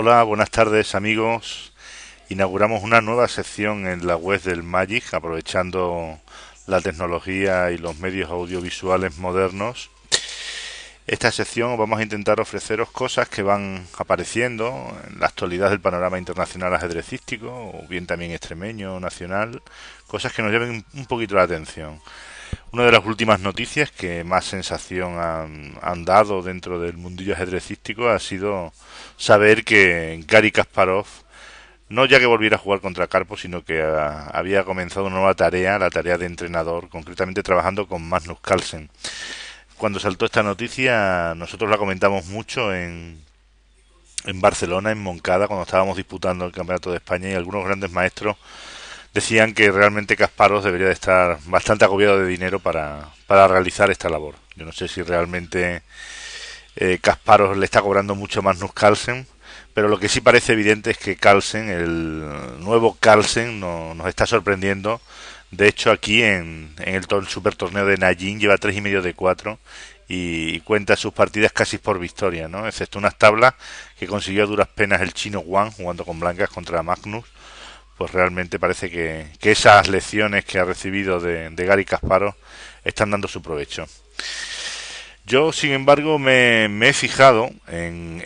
Hola, buenas tardes amigos. Inauguramos una nueva sección en la web del Magic, aprovechando la tecnología y los medios audiovisuales modernos. Esta sección vamos a intentar ofreceros cosas que van apareciendo en la actualidad del panorama internacional ajedrecístico, o bien también extremeño, nacional, cosas que nos lleven un poquito la atención una de las últimas noticias que más sensación han, dado dentro del mundillo ajedrecístico ha sido saber que Gary Kasparov, no ya que volviera a jugar contra Carpo, sino que ah, había comenzado una nueva tarea, la tarea de entrenador, concretamente trabajando con Magnus Carlsen. Cuando saltó esta noticia, nosotros la comentamos mucho en, en Barcelona, en Moncada, cuando estábamos disputando el Campeonato de España y algunos grandes maestros decían que realmente Kasparov debería de estar bastante agobiado de dinero para, para realizar esta labor. Yo no sé si realmente eh, Kasparov le está cobrando mucho más Nus Carlsen, pero lo que sí parece evidente es que Carlsen, el nuevo Carlsen, no, nos está sorprendiendo. De hecho, aquí en, el, super torneo de Najin lleva tres y medio de 4 y cuenta sus partidas casi por victoria, ¿no? excepto unas tablas que consiguió a duras penas el chino Wang jugando con blancas contra Magnus pues realmente parece que, esas lecciones que ha recibido de, Gary Kasparov están dando su provecho. Yo, sin embargo, me, he fijado en,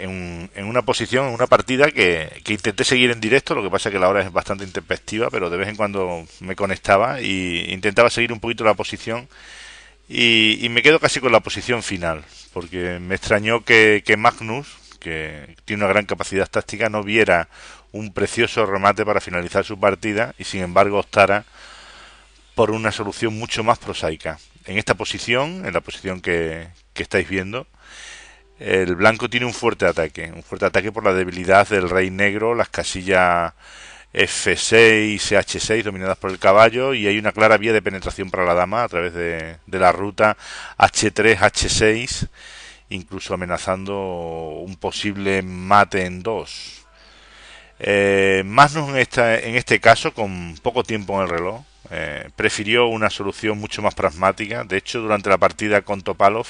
en, una posición, en una partida que, que, intenté seguir en directo, lo que pasa es que la hora es bastante intempestiva, pero de vez en cuando me conectaba y e intentaba seguir un poquito la posición y, y, me quedo casi con la posición final, porque me extrañó que, que Magnus, que tiene una gran capacidad táctica, no viera un precioso remate para finalizar su partida y sin embargo optara por una solución mucho más prosaica. En esta posición, en la posición que, que estáis viendo, el blanco tiene un fuerte ataque, un fuerte ataque por la debilidad del rey negro, las casillas F6, y H6 dominadas por el caballo y hay una clara vía de penetración para la dama a través de, de la ruta H3, H6, incluso amenazando un posible mate en dos eh, más Magnus en, este caso, con poco tiempo en el reloj, eh, prefirió una solución mucho más pragmática. De hecho, durante la partida con Topalov,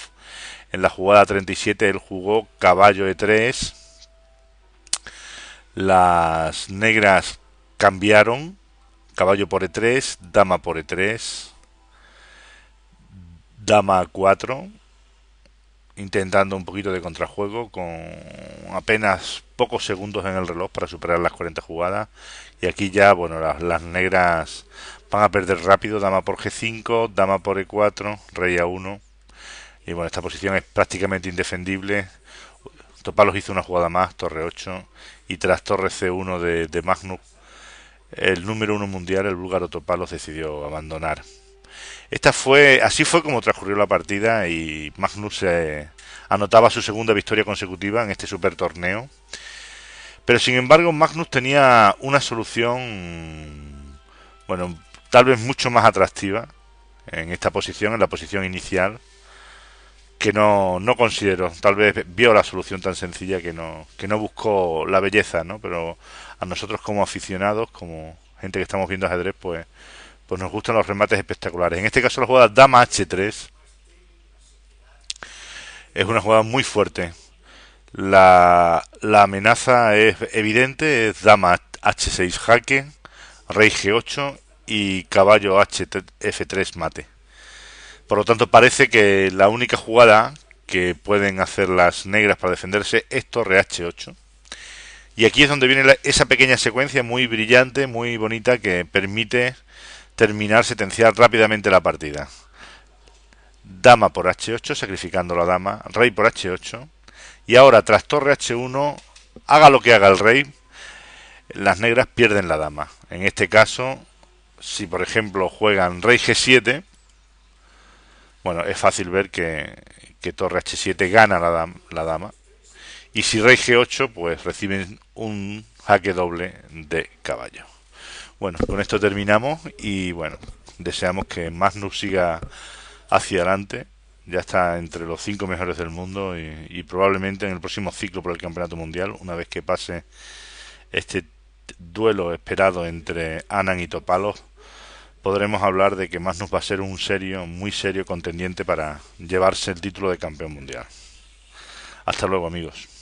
en la jugada 37, él jugó caballo E3. Las negras cambiaron. Caballo por E3, dama por E3, dama A4 intentando un poquito de contrajuego con apenas pocos segundos en el reloj para superar las 40 jugadas y aquí ya bueno las, negras van a perder rápido dama por g5 dama por e4 rey a1 y bueno esta posición es prácticamente indefendible Topalos hizo una jugada más torre 8 y tras torre c1 de, de Magnus el número uno mundial el búlgaro Topalos decidió abandonar esta fue, así fue como transcurrió la partida y Magnus eh, anotaba su segunda victoria consecutiva en este super torneo. Pero sin embargo, Magnus tenía una solución, bueno, tal vez mucho más atractiva en esta posición, en la posición inicial, que no, no consideró. Tal vez vio la solución tan sencilla que no, que no buscó la belleza, ¿no? Pero a nosotros como aficionados, como gente que estamos viendo ajedrez, pues pues nos gustan los remates espectaculares. En este caso la jugada dama h3 es una jugada muy fuerte. La, amenaza es evidente, es dama h6 jaque, rey g8 y caballo hf3 mate. Por lo tanto parece que la única jugada que pueden hacer las negras para defenderse es torre h8. Y aquí es donde viene esa pequeña secuencia muy brillante, muy bonita, que permite terminar, sentenciar rápidamente la partida. Dama por H8, sacrificando la dama. Rey por H8. Y ahora, tras torre H1, haga lo que haga el rey, las negras pierden la dama. En este caso, si por ejemplo juegan rey G7, bueno, es fácil ver que, torre H7 gana la dama, la dama. Y si rey G8, pues reciben un jaque doble de caballo. Bueno, con esto terminamos y bueno, deseamos que Magnus siga hacia adelante. Ya está entre los cinco mejores del mundo y, probablemente en el próximo ciclo por el Campeonato Mundial, una vez que pase este duelo esperado entre Anan y Topalov, podremos hablar de que Magnus va a ser un serio, muy serio contendiente para llevarse el título de campeón mundial. Hasta luego amigos.